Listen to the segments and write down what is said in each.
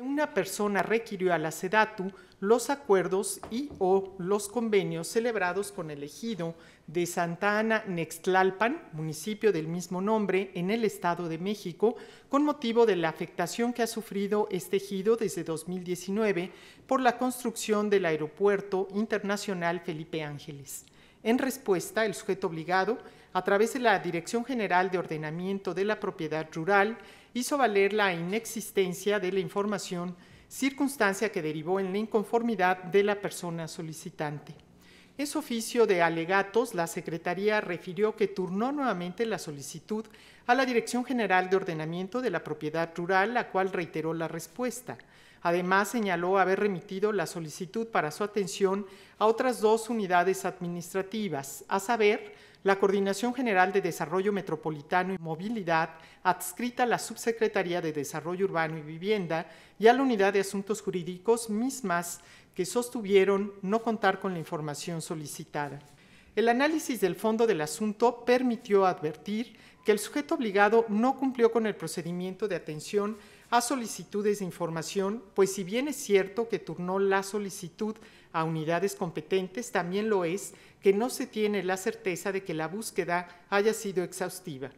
Una persona requirió a la SEDATU los acuerdos y o los convenios celebrados con el ejido de Santa Ana Nextlalpan, municipio del mismo nombre en el Estado de México, con motivo de la afectación que ha sufrido este ejido desde 2019 por la construcción del Aeropuerto Internacional Felipe Ángeles. En respuesta, el sujeto obligado, a través de la Dirección General de Ordenamiento de la Propiedad Rural, hizo valer la inexistencia de la información, circunstancia que derivó en la inconformidad de la persona solicitante. En oficio de alegatos, la Secretaría refirió que turnó nuevamente la solicitud a la Dirección General de Ordenamiento de la Propiedad Rural, la cual reiteró la respuesta. Además, señaló haber remitido la solicitud para su atención a otras dos unidades administrativas, a saber, la Coordinación General de Desarrollo Metropolitano y Movilidad, adscrita a la Subsecretaría de Desarrollo Urbano y Vivienda, y a la Unidad de Asuntos Jurídicos mismas que sostuvieron no contar con la información solicitada. El análisis del fondo del asunto permitió advertir que el sujeto obligado no cumplió con el procedimiento de atención a solicitudes de información, pues si bien es cierto que turnó la solicitud a unidades competentes, también lo es que no se tiene la certeza de que la búsqueda haya sido exhaustiva.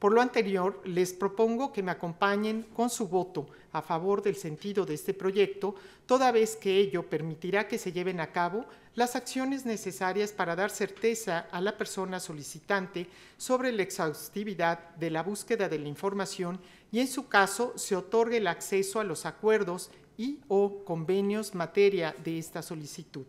Por lo anterior, les propongo que me acompañen con su voto a favor del sentido de este proyecto, toda vez que ello permitirá que se lleven a cabo las acciones necesarias para dar certeza a la persona solicitante sobre la exhaustividad de la búsqueda de la información y en su caso se otorgue el acceso a los acuerdos y o convenios materia de esta solicitud.